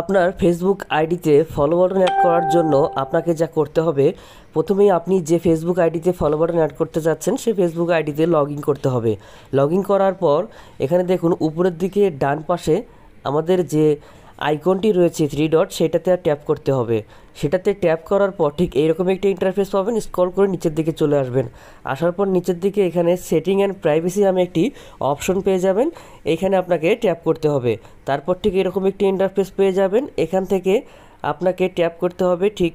আপনার ফেসবুক আইডিতে follow button add করার জন্য আপনাকে যা করতে হবে প্রথমেই আপনি যে ফেসবুক আইডিতে ফলো বাটন অ্যাড করতে যাচ্ছেন সেই ফেসবুক আইডিতে লগ করতে হবে লগ করার পর এখানে দেখুন উপরের দিকে ডান পাশে আমাদের যে আইকনটি রয়েছে থ্রি ডট সেটাতে আর ট্যাপ করতে হবে সেটাতে ট্যাপ করার পর ঠিক এইরকম একটি ইন্টারফেস পাবেন স্ক্রল করে নিচের দিকে চলে আসবেন আসার পর নিচের দিকে এখানে সেটিং অ্যান্ড প্রাইভেসি নামে একটি অপশন পেয়ে যাবেন এখানে আপনাকে ট্যাপ করতে হবে তারপর ঠিক এরকম একটি ইন্টারফেস পেয়ে যাবেন এখান থেকে আপনাকে ট্যাপ করতে হবে ঠিক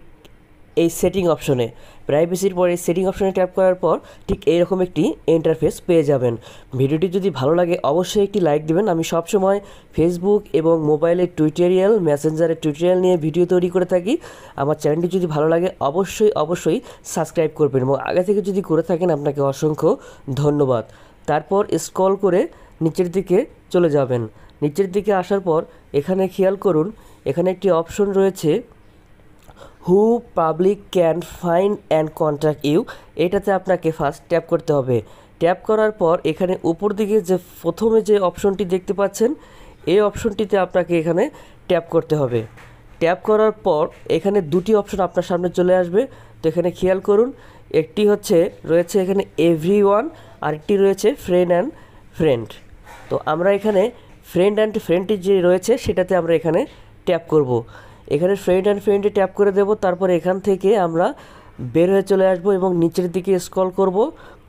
এই সেটিং অপশনে প্রাইভেসির পর এই সেটিং অপশনে ট্যাপ করার পর ঠিক এইরকম একটি ইন্টারফেস পেয়ে যাবেন ভিডিওটি যদি ভালো লাগে অবশ্যই একটি লাইক দেবেন আমি সবসময় ফেসবুক এবং মোবাইলের টিউটোরিয়াল মেসেঞ্জারের টিউটোরিয়াল নিয়ে ভিডিও তৈরি করে থাকি আমার চ্যানেলটি যদি ভালো লাগে অবশ্যই অবশ্যই সাবস্ক্রাইব করবেন এবং আগে থেকে যদি করে থাকেন আপনাকে অসংখ্য ধন্যবাদ তারপর স্ক্রল করে নিচের দিকে চলে যাবেন নিচের দিকে আসার পর এখানে খেয়াল করুন এখানে একটি অপশন রয়েছে who public can find and contact you এটাতে আপনাকে ফার্স্ট ট্যাপ করতে হবে ট্যাপ করার পর এখানে উপর দিকে যে প্রথমে যে অপশনটি দেখতে পাচ্ছেন এই অপশনটিতে আপনাকে এখানে ট্যাপ করতে হবে ট্যাপ করার পর এখানে দুটি অপশন আপনার সামনে চলে আসবে তো এখানে খেয়াল করুন একটি হচ্ছে রয়েছে এখানে এভরি ওয়ান আরেকটি রয়েছে ফ্রেন্ড অ্যান্ড ফ্রেন্ড তো আমরা এখানে ফ্রেন্ড অ্যান্ড ফ্রেন্ডটি যে রয়েছে সেটাতে আমরা এখানে ট্যাপ করব এখানে ফ্রেন্ড অ্যান্ড ফ্রেন্ডে ট্যাপ করে দেব তারপর এখান থেকে আমরা বের হয়ে চলে আসবো এবং নিচের দিকে স্ক্রল করব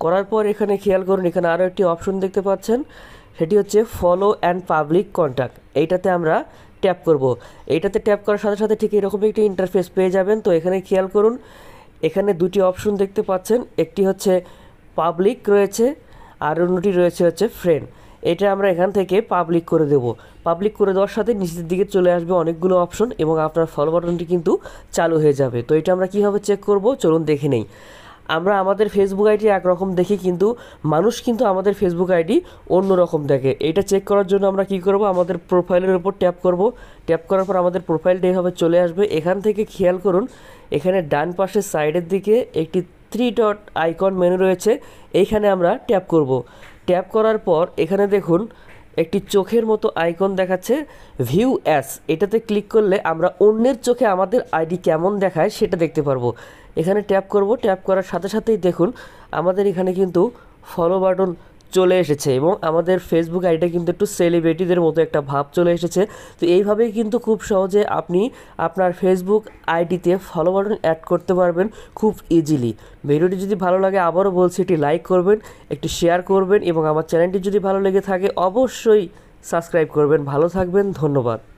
করার পর এখানে খেয়াল করুন এখানে আরও একটি অপশন দেখতে পাচ্ছেন সেটি হচ্ছে ফলো অ্যান্ড পাবলিক কন্ট্যাক্ট এইটাতে আমরা ট্যাপ করব এইটাতে ট্যাপ করার সাথে সাথে ঠিক এরকম একটি ইন্টারফেস পেয়ে যাবেন তো এখানে খেয়াল করুন এখানে দুটি অপশন দেখতে পাচ্ছেন একটি হচ্ছে পাবলিক রয়েছে আর অন্যটি রয়েছে হচ্ছে ফ্রেন্ড এটা আমরা এখান থেকে পাবলিক করে দেব পাবলিক করে দেওয়ার সাথে নিচের দিকে চলে আসবে অনেকগুলো অপশন এবং আপনার ফলো বাটনটি কিন্তু চালু হয়ে যাবে তো এটা আমরা কীভাবে চেক করব চলুন দেখে নেই আমরা আমাদের ফেসবুক আইডি একরকম দেখি কিন্তু মানুষ কিন্তু আমাদের ফেসবুক আইডি অন্য রকম দেখে এটা চেক করার জন্য আমরা কি করব আমাদের প্রোফাইলের উপর ট্যাপ করব ট্যাপ করার পর আমাদের প্রোফাইলটা এইভাবে চলে আসবে এখান থেকে খেয়াল করুন এখানে ডান পাশের সাইডের দিকে একটি থ্রি ডট আইকন মেনু রয়েছে এইখানে আমরা ট্যাপ করব ট্যাপ করার পর এখানে দেখুন একটি চোখের মতো আইকন দেখাচ্ছে ভিউ অ্যাস এটাতে ক্লিক করলে আমরা অন্যের চোখে আমাদের আইডি কেমন দেখায় সেটা দেখতে পারবো এখানে ট্যাপ করব ট্যাপ করার সাথে সাথেই দেখুন আমাদের এখানে কিন্তু ফলো বাটন চলে এসেছে এবং আমাদের ফেসবুক আইডিটা কিন্তু একটু সেলিব্রিটিদের মতো একটা ভাব চলে এসেছে তো এইভাবেই কিন্তু খুব সহজে আপনি আপনার ফেসবুক আইডিতে ফলো বাটন অ্যাড করতে পারবেন খুব ইজিলি ভিডিওটি যদি ভালো লাগে আবারও বলছি এটি লাইক করবেন একটি শেয়ার করবেন এবং আমার চ্যানেলটি যদি ভালো লেগে থাকে অবশ্যই সাবস্ক্রাইব করবেন ভালো থাকবেন ধন্যবাদ